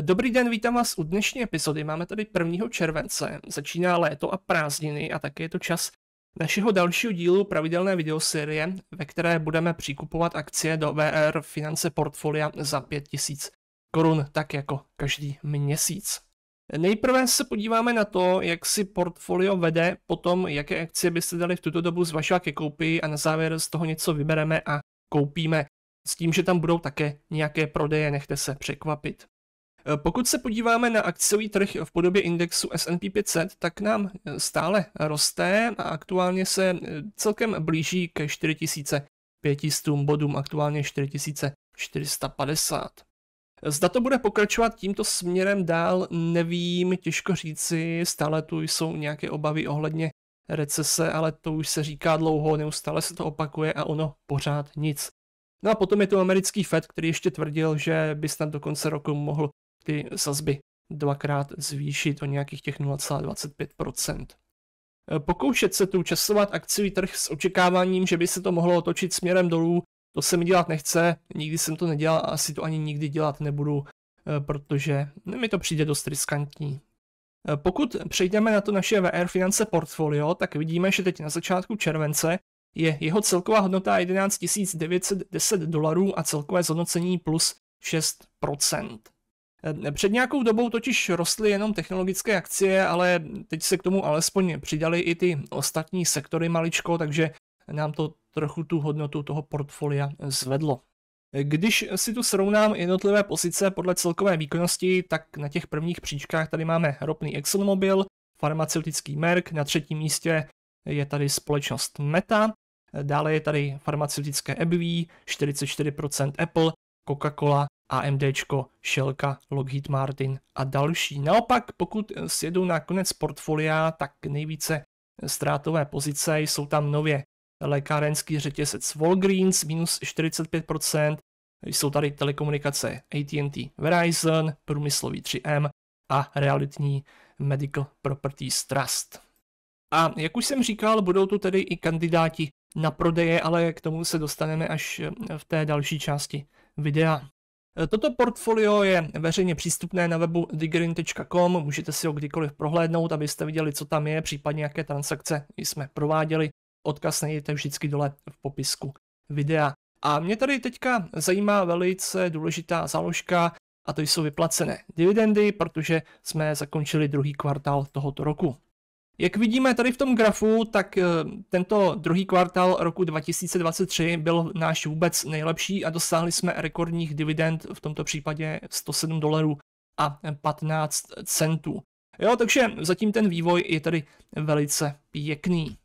Dobrý den, vítám vás u dnešní epizody. Máme tady 1. července, začíná léto a prázdniny a také je to čas našeho dalšího dílu pravidelné videosérie, ve které budeme přikupovat akcie do VR Finance Portfolia za 5000 korun, tak jako každý měsíc. Nejprve se podíváme na to, jak si portfolio vede, potom jaké akcie byste dali v tuto dobu zvažovat ke koupi a na závěr z toho něco vybereme a koupíme. S tím, že tam budou také nějaké prodeje, nechte se překvapit. Eh, pokud se podíváme na akciový trh v podobě indexu S&P 500, tak nám eh, stále roste a aktuálně se eh, celkem blíží ke 4500 bodům, aktuálně 4450. Zda to bude pokračovat tímto směrem dál, nevím, těžko říci, stále tu jsou nějaké obavy ohledně recese, ale to už se říká dlouho, neustále se to opakuje a ono pořád nic. No a potom je tu americký Fed, který ještě tvrdil, že by snad do konce roku mohl ty sazby dvakrát zvýšit o nějakých těch 0,25%. Eh, pokoušet se tu časovat akciový trh s očekáváním, že by se to mohlo otočit směrem dolů, to se mi dělat nechce, nikdy jsem to nedělal a asi to ani nikdy dělat nebudu, eh, protože mi to přijde dost riskantní. Eh, pokud přejdeme na to naše VR finance portfolio, tak vidíme, že teď na začátku července je jeho celková hodnota 11 910 dolarů a celkové zhodnocení plus 6%. Eh, před nějakou dobou totiž rostly jenom technologické akcie, ale teď se k tomu alespoň přidali i ty ostatní sektory maličko, takže nám to trochu tu hodnotu toho portfolia eh, zvedlo. Eh, když si tu srovnám jednotlivé pozice podle celkové výkonnosti, tak na těch prvních příčkách tady máme ropný ExxonMobil, farmaceutický Merck, na třetím místě je tady společnost Meta, dále je tady farmaceutické AbbVie, 44% Apple, Coca-Cola AMD, Shellka, Lockheed Martin a další. Naopak, pokud sjedou na konec portfolia, tak nejvíce ztrátové pozice jsou tam nově lékárenský řetězec Walgreens minus 45%, jsou tady telekomunikace AT&T Verizon, průmyslový 3M a realitní Medical Properties Trust. A jak už jsem říkal, budou tu tedy i kandidáti na prodeje, ale k tomu se dostaneme až v té další části videa. Toto portfolio je veřejně přístupné na webu digreen.com, můžete si ho kdykoliv prohlédnout, abyste viděli, co tam je, případně jaké transakce jsme prováděli. Odkaz najdete vždycky dole v popisku videa. A mě tady teďka zajímá velice důležitá záložka, a to jsou vyplacené dividendy, protože jsme zakončili druhý kvartál tohoto roku. Jak vidíme tady v tom grafu, tak eh, tento druhý kvartál roku 2023 byl náš vůbec nejlepší a dosáhli jsme rekordních dividend, v tomto případě 107 dolarů a 15 centů. Jo, takže zatím ten vývoj je tady velice pěkný.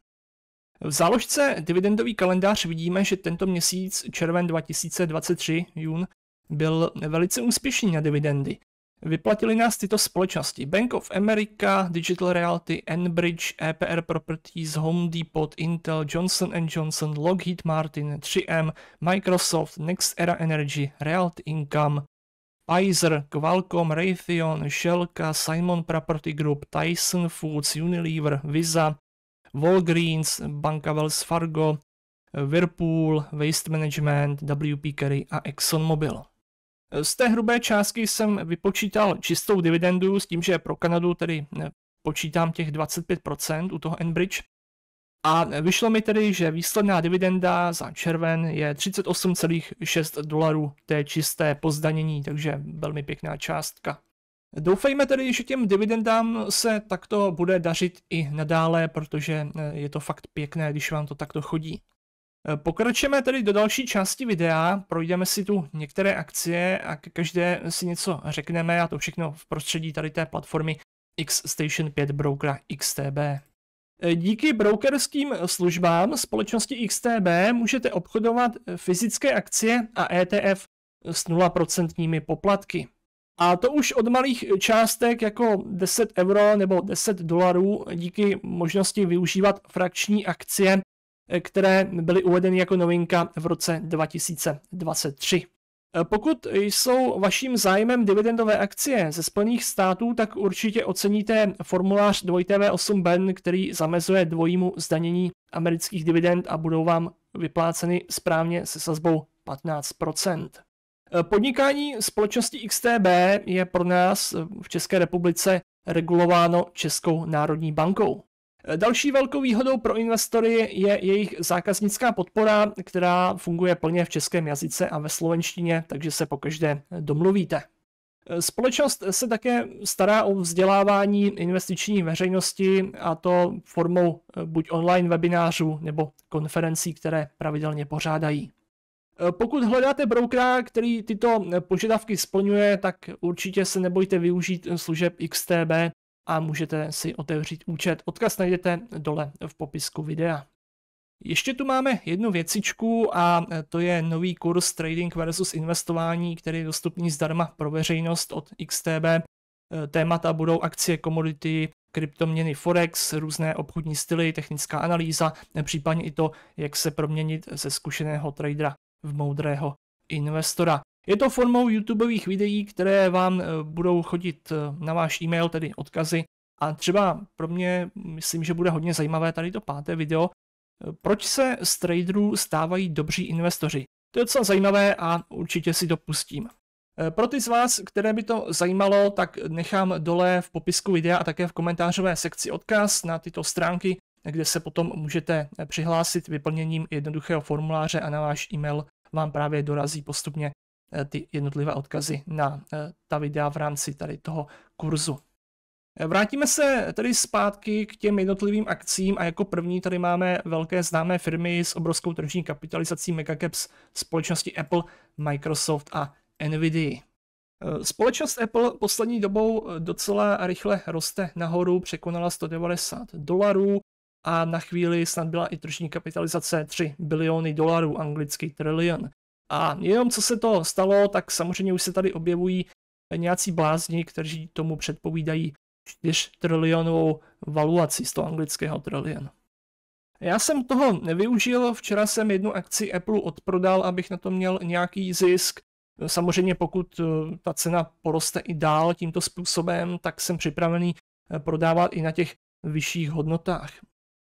V záložce dividendový kalendář vidíme, že tento měsíc červen 2023, jun, byl velice úspěšný na dividendy. Vyplatili nás tyto společnosti Bank of America, Digital Realty, Enbridge, EPR Properties, Home Depot, Intel, Johnson Johnson, Lockheed Martin, 3M, Microsoft, Next Era Energy, Realty Income, Pfizer, Qualcomm, Raytheon, Shellka, Simon Property Group, Tyson Foods, Unilever, Visa, Walgreens, banka Wells Fargo, Whirlpool, Waste Management, WP Carey a ExxonMobil. Z té hrubé částky jsem vypočítal čistou dividendu s tím, že pro Kanadu tedy eh, počítám těch 25% u toho Enbridge. A vyšlo mi tedy, že výsledná dividenda za červen je 38,6 dolarů té čisté pozdanění, takže velmi pěkná částka. Doufejme tedy, že těm dividendám se takto bude dařit i nadále, protože eh, je to fakt pěkné, když vám to takto chodí. Eh, Pokračujeme tedy do další části videa, projdeme si tu některé akcie a každé si něco řekneme a to všechno v prostředí tady té platformy Xstation 5 brokera XTB. Eh, díky brokerským službám společnosti XTB můžete obchodovat fyzické akcie a ETF s 0% poplatky. A to už od malých částek jako 10 euro nebo 10 dolarů díky možnosti využívat frakční akcie Eh, které byly uvedeny jako novinka v roce 2023. Eh, pokud jsou vaším zájmem dividendové akcie ze Spojených států, tak určitě oceníte formulář 2TV8 Ben, který zamezuje dvojímu zdanění amerických dividend a budou vám vypláceny správně se sazbou 15%. Eh, podnikání společnosti XTB je pro nás v České republice regulováno Českou národní bankou. Eh, další velkou výhodou pro investory je jejich zákaznická podpora, která funguje plně v českém jazyce a ve slovenštině, takže se pokaždé domluvíte. Eh, společnost se také stará o vzdělávání investiční veřejnosti a to formou eh, buď online webinářů nebo konferencí, které pravidelně pořádají. Pokud hledáte broukera, který tyto požadavky splňuje, tak určitě se nebojte využít služeb XTB, a můžete si otevřít účet. Odkaz najdete dole v popisku videa. Ještě tu máme jednu věcičku a e, to je nový kurz Trading versus investování, který je dostupný zdarma pro veřejnost od XTB. E, témata budou akcie, komodity, kryptoměny Forex, různé obchodní styly, technická analýza, e, případně i to, jak se proměnit ze zkušeného tradera v moudrého investora. Je to formou YouTubeových videí, které vám eh, budou chodit eh, na váš e-mail, tedy odkazy. A třeba pro mě mm, myslím, že bude hodně zajímavé tady to páté video, eh, proč se z traderů stávají dobří investoři. To je docela zajímavé a určitě si dopustím. Pro ty z vás, které by to zajímalo, tak nechám dole v popisku videa a také v komentářové sekci odkaz na tyto stránky, kde se potom můžete přihlásit vyplněním jednoduchého formuláře a na váš e-mail vám právě dorazí postupně Eh, ty jednotlivé odkazy na eh, ta videa v rámci tady toho kurzu. Eh, vrátíme se tedy zpátky k těm jednotlivým akcím a jako první tady máme velké známé firmy s obrovskou tržní kapitalizací Megacaps společnosti Apple, Microsoft a Nvidia. Společnost Apple poslední dobou docela rychle roste nahoru, překonala 190 dolarů a na chvíli snad byla i tržní kapitalizace 3 biliony dolarů, anglický trilion. A jenom co se to stalo, tak samozřejmě už se tady objevují nějací blázni, kteří tomu předpovídají 4 trilionovou valuaci z toho anglického trilion. Já jsem toho nevyužil, včera jsem jednu akci Apple odprodal, abych na to měl nějaký zisk. Samozřejmě pokud eh, ta cena poroste i dál tímto způsobem, tak jsem připravený eh, prodávat i na těch vyšších hodnotách.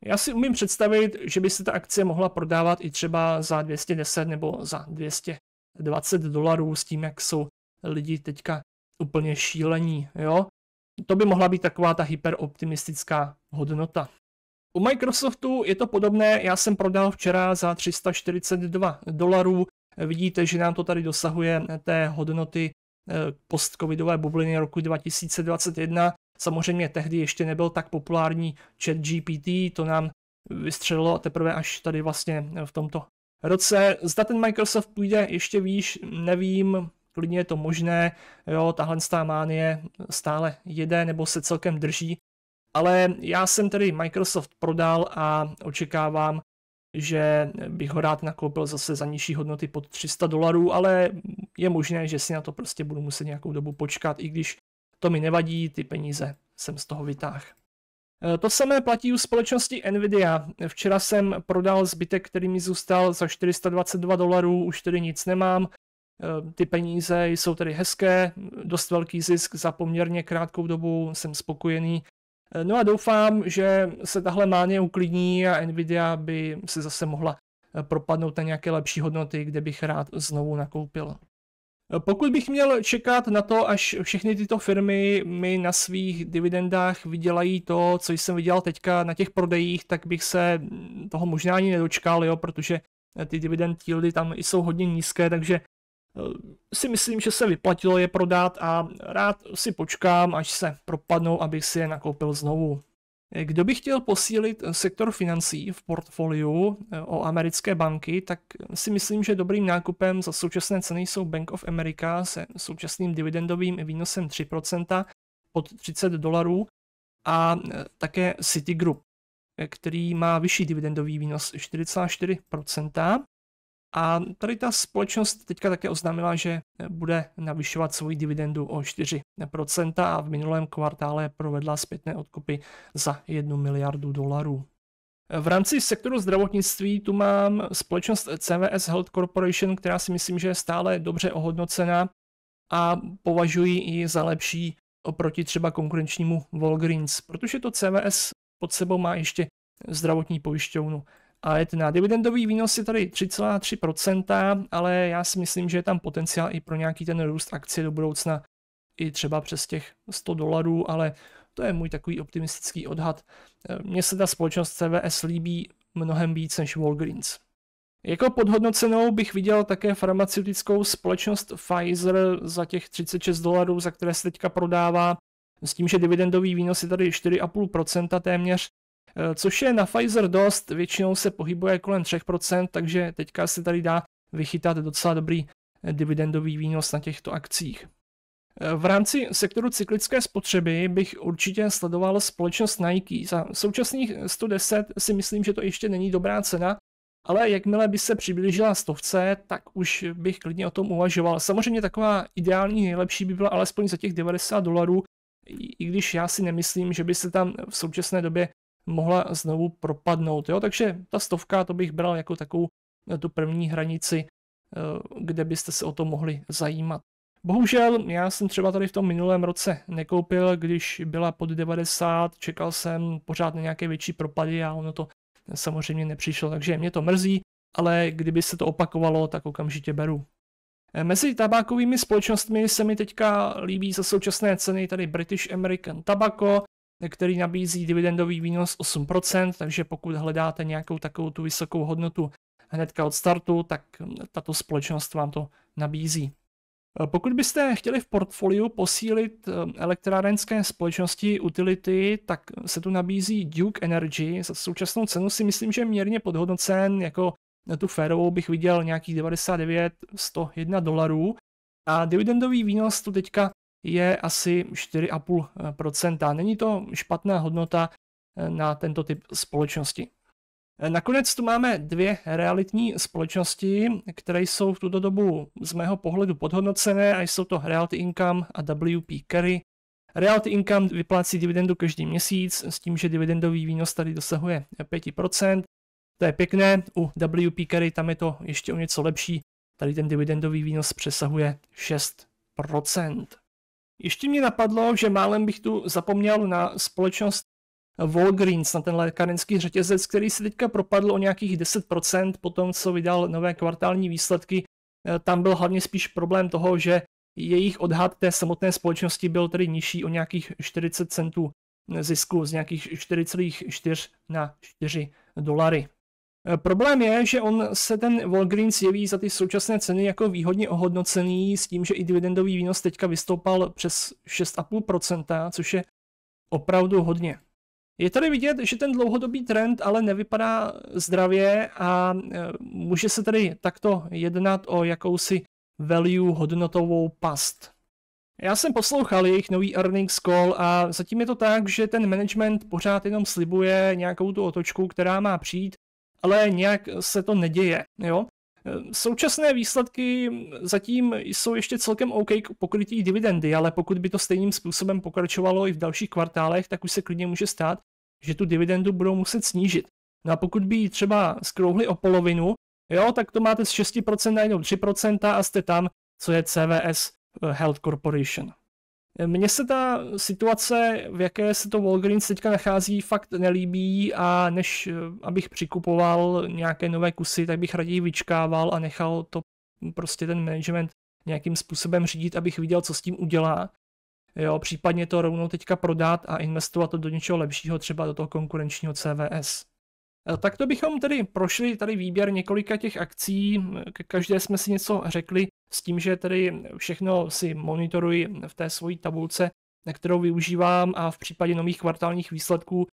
Já si umím představit, že by se ta akce mohla prodávat i třeba za 210 nebo za 220 dolarů s tím, jak jsou lidi teďka úplně šílení, jo? To by mohla být taková ta hyperoptimistická hodnota. U Microsoftu je to podobné, já jsem prodal včera za 342 dolarů, vidíte, že nám to tady dosahuje té hodnoty eh, post-covidové bubliny roku 2021, Samozřejmě tehdy ještě nebyl tak populární chat GPT, to nám vystřelilo teprve až tady vlastně v tomto roce. Zda ten Microsoft půjde ještě výš, nevím, klidně je to možné, jo, tahle mánie stále jede nebo se celkem drží, ale já jsem tedy Microsoft prodal a očekávám, že bych ho rád nakoupil zase za nižší hodnoty pod 300 dolarů, ale je možné, že si na to prostě budu muset nějakou dobu počkat, i když to mi nevadí, ty peníze jsem z toho vytáhl. E, to samé platí u společnosti Nvidia. Včera jsem prodal zbytek, který mi zůstal za 422 dolarů, už tedy nic nemám. E, ty peníze jsou tedy hezké, dost velký zisk za poměrně krátkou dobu, jsem spokojený. E, no a doufám, že se tahle máně uklidní a Nvidia by se zase mohla propadnout na nějaké lepší hodnoty, kde bych rád znovu nakoupil. Pokud bych měl čekat na to, až všechny tyto firmy mi na svých dividendách vydělají to, co jsem vydělal teďka na těch prodejích, tak bych se toho možná ani nedočkal, jo, protože eh, ty dividend yieldy tam jsou hodně nízké, takže eh, si myslím, že se vyplatilo je prodat a rád si počkám, až se propadnou, abych si je nakoupil znovu. Kdo by chtěl posílit eh, sektor financí v portfoliu eh, o americké banky, tak si myslím, že dobrým nákupem za současné ceny jsou Bank of America se současným dividendovým výnosem 3% pod 30 dolarů a eh, také Citigroup, který má vyšší dividendový výnos 4,4%. A tady ta společnost teďka také oznámila, že bude navyšovat svoji dividendu o 4% a v minulém kvartále provedla zpětné odkupy za 1 miliardu dolarů. V rámci sektoru zdravotnictví tu mám společnost CVS Health Corporation, která si myslím, že je stále dobře ohodnocena a považuji ji za lepší oproti třeba konkurenčnímu Walgreens, protože to CVS pod sebou má ještě zdravotní pojišťovnu. A je na dividendový výnos je tady 3,3%, ale já si myslím, že je tam potenciál i pro nějaký ten růst akcie do budoucna, i třeba přes těch 100 dolarů, ale to je můj takový optimistický odhad. Mně se ta společnost CVS líbí mnohem víc než Walgreens. Jako podhodnocenou bych viděl také farmaceutickou společnost Pfizer za těch 36 dolarů, za které se teďka prodává, s tím, že dividendový výnos je tady 4,5% téměř, Eh, což je na Pfizer dost, většinou se pohybuje kolem 3%, takže teďka se tady dá vychytat docela dobrý eh, dividendový výnos na těchto akcích. Eh, v rámci sektoru cyklické spotřeby bych určitě sledoval společnost Nike. Za současných 110 si myslím, že to ještě není dobrá cena, ale jakmile by se přiblížila stovce, tak už bych klidně o tom uvažoval. Samozřejmě taková ideální nejlepší by byla alespoň za těch 90 dolarů, i když já si nemyslím, že by se tam v současné době mohla znovu propadnout. Jo? Takže ta stovka, to bych bral jako takovou eh, tu první hranici, eh, kde byste se o to mohli zajímat. Bohužel já jsem třeba tady v tom minulém roce nekoupil, když byla pod 90, čekal jsem pořád na nějaké větší propady a ono to samozřejmě nepřišlo, takže mě to mrzí, ale kdyby se to opakovalo, tak okamžitě beru. Eh, mezi tabákovými společnostmi se mi teďka líbí za současné ceny tady British American Tobacco, který nabízí dividendový výnos 8%, takže pokud hledáte nějakou takovou tu vysokou hodnotu hnedka od startu, tak tato společnost vám to nabízí. Eh, pokud byste chtěli v portfoliu posílit eh, elektrárenské společnosti utility, tak se tu nabízí Duke Energy. Za současnou cenu si myslím, že mírně podhodnocen, jako na tu férovou bych viděl nějakých 99-101 dolarů. A dividendový výnos tu teďka je asi 4,5%. Eh, Není to špatná hodnota eh, na tento typ společnosti. Eh, nakonec tu máme dvě realitní společnosti, které jsou v tuto dobu z mého pohledu podhodnocené a jsou to Realty Income a WP Carry. Realty Income vyplácí dividendu každý měsíc s tím, že dividendový výnos tady dosahuje 5%. To je pěkné, u WP Carry tam je to ještě o něco lepší, tady ten dividendový výnos přesahuje 6%. Ještě mě napadlo, že málem bych tu zapomněl na společnost Walgreens, na ten lékárenský řetězec, který se teďka propadl o nějakých 10% po tom, co vydal nové kvartální výsledky. E, tam byl hlavně spíš problém toho, že jejich odhad té samotné společnosti byl tedy nižší o nějakých 40 centů zisku z nějakých 4,4 na 4 dolary. Eh, problém je, že on se ten Walgreens jeví za ty současné ceny jako výhodně ohodnocený s tím, že i dividendový výnos teďka vystoupal přes 6,5%, což je opravdu hodně. Je tady vidět, že ten dlouhodobý trend ale nevypadá zdravě a eh, může se tady takto jednat o jakousi value hodnotovou past. Já jsem poslouchal jejich nový earnings call a zatím je to tak, že ten management pořád jenom slibuje nějakou tu otočku, která má přijít ale nějak se to neděje. Jo? Současné výsledky zatím jsou ještě celkem OK k pokrytí dividendy, ale pokud by to stejným způsobem pokračovalo i v dalších kvartálech, tak už se klidně může stát, že tu dividendu budou muset snížit. No a pokud by ji třeba skrouhli o polovinu, jo, tak to máte z 6% najednou 3% a jste tam, co je CVS eh, Health Corporation. Mně se ta situace, v jaké se to Walgreens teďka nachází, fakt nelíbí a než eh, abych přikupoval nějaké nové kusy, tak bych raději vyčkával a nechal to prostě ten management nějakým způsobem řídit, abych viděl, co s tím udělá. Jo, případně to rovnou teďka prodat a investovat to do něčeho lepšího, třeba do toho konkurenčního CVS. Eh, tak to bychom tedy prošli tady výběr několika těch akcí, eh, k každé jsme si něco řekli s tím, že tedy všechno si monitoruji v té svojí tabulce, eh, kterou využívám a v případě nových kvartálních výsledků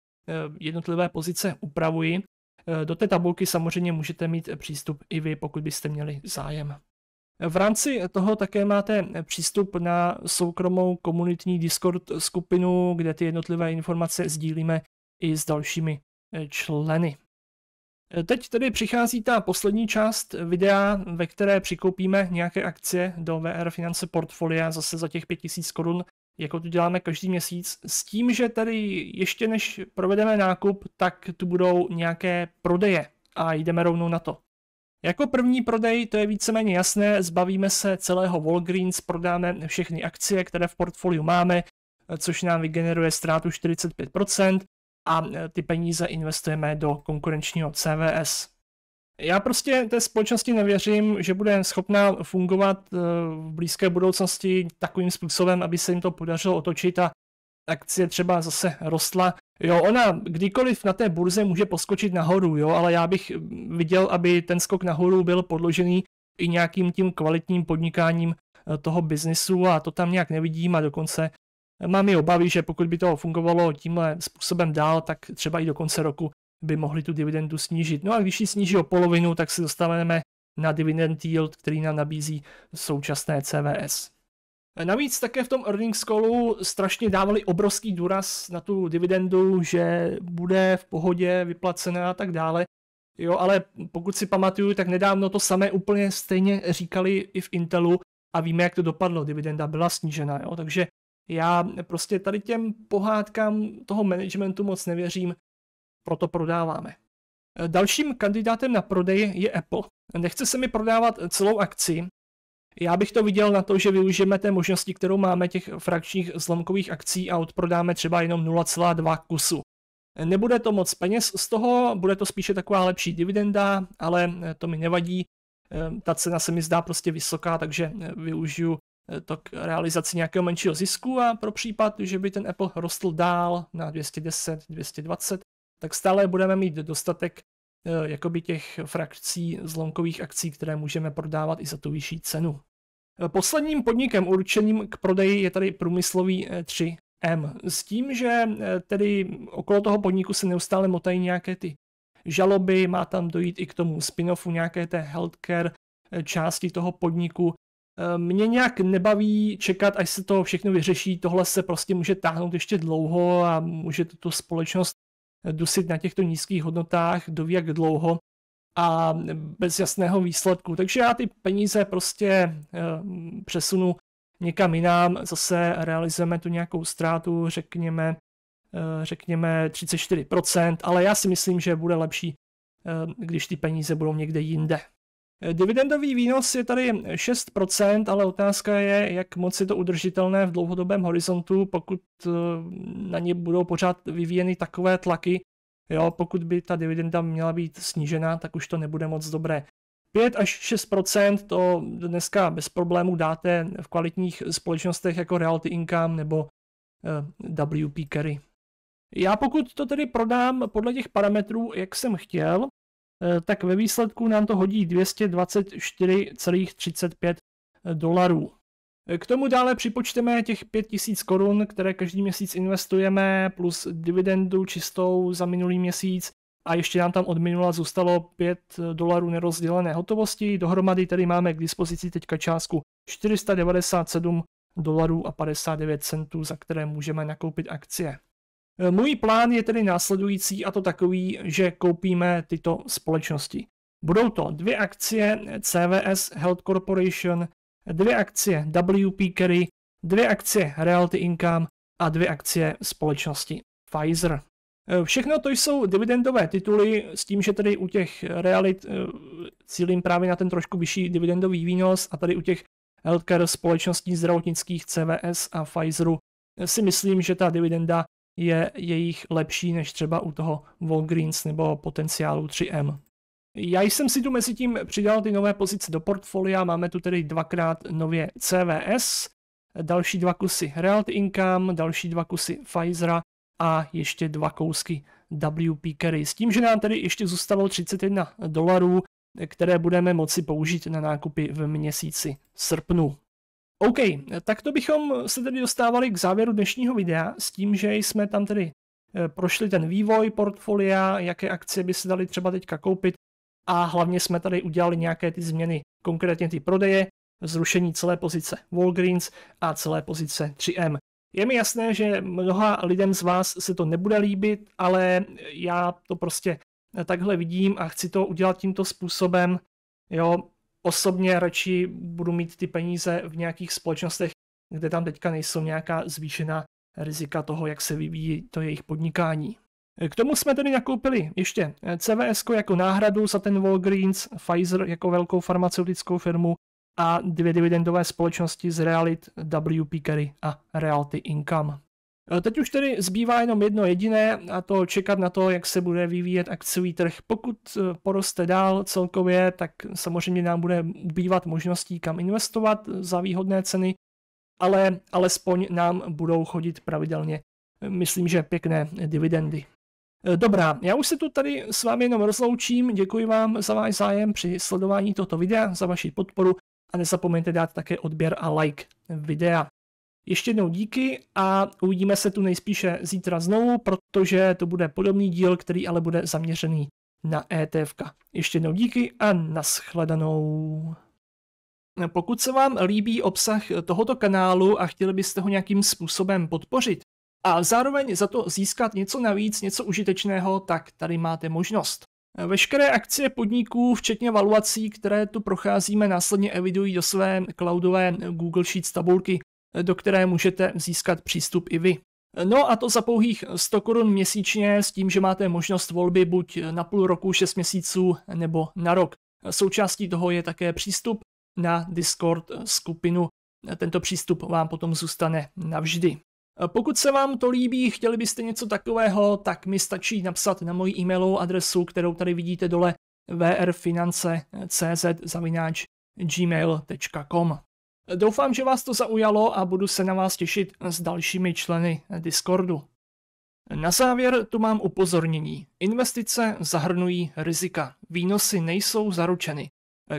jednotlivé pozice upravuji. Do té tabulky samozřejmě můžete mít přístup i vy, pokud byste měli zájem. V rámci toho také máte přístup na soukromou komunitní Discord skupinu, kde ty jednotlivé informace sdílíme i s dalšími Eh, členy. Eh, teď tedy přichází ta poslední část videa, ve které přikoupíme nějaké akcie do VR Finance Portfolia zase za těch 5000 korun, jako to děláme každý měsíc, s tím, že tady ještě než provedeme nákup, tak tu budou nějaké prodeje a jdeme rovnou na to. Jako první prodej, to je víceméně jasné, zbavíme se celého Walgreens, prodáme všechny akcie, které v portfoliu máme, eh, což nám vygeneruje ztrátu 45%, a e, ty peníze investujeme do konkurenčního CVS. Já prostě té společnosti nevěřím, že bude schopná fungovat e, v blízké budoucnosti takovým způsobem, aby se jim to podařilo otočit a akcie třeba zase rostla. Jo, ona kdykoliv na té burze může poskočit nahoru, jo, ale já bych viděl, aby ten skok nahoru byl podložený i nějakým tím kvalitním podnikáním e, toho biznesu a to tam nějak nevidím a dokonce Mám i obavy, že pokud by to fungovalo tímhle způsobem dál, tak třeba i do konce roku by mohli tu dividendu snížit. No a když ji sníží o polovinu, tak se dostaneme na dividend yield, který nám nabízí současné CVS. Navíc také v tom earnings callu strašně dávali obrovský důraz na tu dividendu, že bude v pohodě vyplacená a tak dále. Jo, ale pokud si pamatuju, tak nedávno to samé úplně stejně říkali i v Intelu a víme, jak to dopadlo. Dividenda byla snížena, jo? takže já prostě tady těm pohádkám toho managementu moc nevěřím, proto prodáváme. Dalším kandidátem na prodej je Apple. Nechce se mi prodávat celou akci. Já bych to viděl na to, že využijeme té možnosti, kterou máme těch frakčních zlomkových akcí a odprodáme třeba jenom 0,2 kusu. Nebude to moc peněz z toho, bude to spíše taková lepší dividenda, ale to mi nevadí. Ta cena se mi zdá prostě vysoká, takže využiju Eh, to k realizaci nějakého menšího zisku a pro případ, že by ten Apple rostl dál na 210, 220, tak stále budeme mít dostatek eh, jakoby těch frakcí zlomkových akcí, které můžeme prodávat i za tu vyšší cenu. Eh, posledním podnikem určeným k prodeji je tady průmyslový 3M. S tím, že tedy okolo toho podniku se neustále motají nějaké ty žaloby, má tam dojít i k tomu spin-offu nějaké té healthcare části toho podniku, Eh, mě nějak nebaví čekat, až se to všechno vyřeší. Tohle se prostě může táhnout ještě dlouho a může tuto společnost dusit na těchto nízkých hodnotách, do jak dlouho a bez jasného výsledku. Takže já ty peníze prostě eh, přesunu někam jinam, zase realizujeme tu nějakou ztrátu, řekněme, eh, řekněme 34%, ale já si myslím, že bude lepší, když ty peníze budou někde jinde. Dividendový výnos je tady 6%, ale otázka je, jak moc je to udržitelné v dlouhodobém horizontu, pokud eh, na ně budou pořád vyvíjeny takové tlaky. Jo, pokud by ta dividenda měla být snížena, tak už to nebude moc dobré. 5 až 6 to dneska bez problémů dáte v kvalitních společnostech jako Realty Income nebo eh, WP Carry. Já pokud to tedy prodám podle těch parametrů, jak jsem chtěl, Eh, tak ve výsledku nám to hodí 224,35 eh, dolarů. Eh, k tomu dále připočteme těch 5000 korun, které každý měsíc investujeme, plus dividendu čistou za minulý měsíc a ještě nám tam od minula zůstalo 5 dolarů nerozdělené hotovosti. Dohromady tedy máme k dispozici teďka částku 497 dolarů a 59 centů, za které můžeme nakoupit akcie. Eh, můj plán je tedy následující a to takový, že koupíme tyto společnosti. Budou to dvě akcie eh, CVS Health Corporation, dvě akcie WP Carry, dvě akcie Realty Income a dvě akcie společnosti Pfizer. Eh, všechno to jsou dividendové tituly s tím, že tady u těch realit cílím právě na ten trošku vyšší dividendový výnos a tady u těch healthcare společností zdravotnických CVS a Pfizeru si myslím, že ta dividenda je jejich lepší než třeba u toho Walgreens nebo potenciálu 3M. Já jsem si tu mezi tím přidal ty nové pozice do portfolia, máme tu tedy dvakrát nově CVS, další dva kusy Realty Income, další dva kusy Pfizera a ještě dva kousky WP Carry. S tím, že nám tedy ještě zůstalo 31 dolarů, které budeme moci použít na nákupy v měsíci srpnu. OK, tak to bychom se tedy dostávali k závěru dnešního videa s tím, že jsme tam tedy eh, prošli ten vývoj portfolia, jaké akcie by se daly třeba teďka koupit a hlavně jsme tady udělali nějaké ty změny, konkrétně ty prodeje, zrušení celé pozice Walgreens a celé pozice 3M. Je mi jasné, že mnoha lidem z vás se to nebude líbit, ale já to prostě eh, takhle vidím a chci to udělat tímto způsobem. Jo, osobně radši budu mít ty peníze v nějakých společnostech, kde tam teďka nejsou nějaká zvýšená rizika toho, jak se vyvíjí to jejich podnikání. K tomu jsme tedy nakoupili ještě CVS jako náhradu za ten Walgreens, Pfizer jako velkou farmaceutickou firmu a dvě dividendové společnosti z realit WP Carry a Realty Income. Eh, teď už tedy zbývá jenom jedno jediné a to čekat na to, jak se bude vyvíjet akciový trh. Pokud eh, poroste dál celkově, tak samozřejmě nám bude ubývat možností, kam investovat eh, za výhodné ceny, ale alespoň nám budou chodit pravidelně, myslím, že pěkné dividendy. Dobrá, já už se tu tady s vámi jenom rozloučím, děkuji vám za váš zájem při sledování tohoto videa, za vaši podporu a nezapomeňte dát také odběr a like videa. Ještě jednou díky a uvidíme se tu nejspíše zítra znovu, protože to bude podobný díl, který ale bude zaměřený na ETF. Ještě jednou díky a naschledanou. Pokud se vám líbí obsah tohoto kanálu a chtěli byste ho nějakým způsobem podpořit a zároveň za to získat něco navíc, něco užitečného, tak tady máte možnost. Veškeré akcie podniků, včetně valuací, které tu procházíme, následně evidují do své cloudové Google Sheets tabulky do které můžete získat přístup i vy. No a to za pouhých 100 korun měsíčně s tím, že máte možnost volby buď na půl roku, 6 měsíců nebo na rok. Součástí toho je také přístup na Discord skupinu. Tento přístup vám potom zůstane navždy. Pokud se vám to líbí, chtěli byste něco takového, tak mi stačí napsat na moji e-mailovou adresu, kterou tady vidíte dole vrfinance.cz gmail.com. Doufám, že vás to zaujalo a budu se na vás těšit s dalšími členy Discordu. Na závěr tu mám upozornění. Investice zahrnují rizika. Výnosy nejsou zaručeny.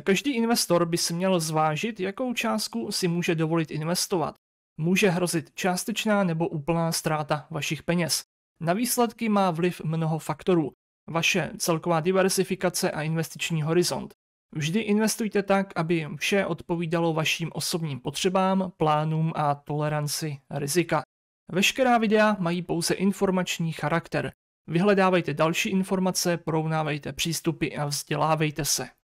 Každý investor by si měl zvážit, jakou částku si může dovolit investovat. Může hrozit částečná nebo úplná ztráta vašich peněz. Na výsledky má vliv mnoho faktorů. Vaše celková diversifikace a investiční horizont. Vždy investujte tak, aby vše odpovídalo vašim osobním potřebám, plánům a toleranci rizika. Veškerá videa mají pouze informační charakter. Vyhledávejte další informace, porovnávejte přístupy a vzdělávejte se.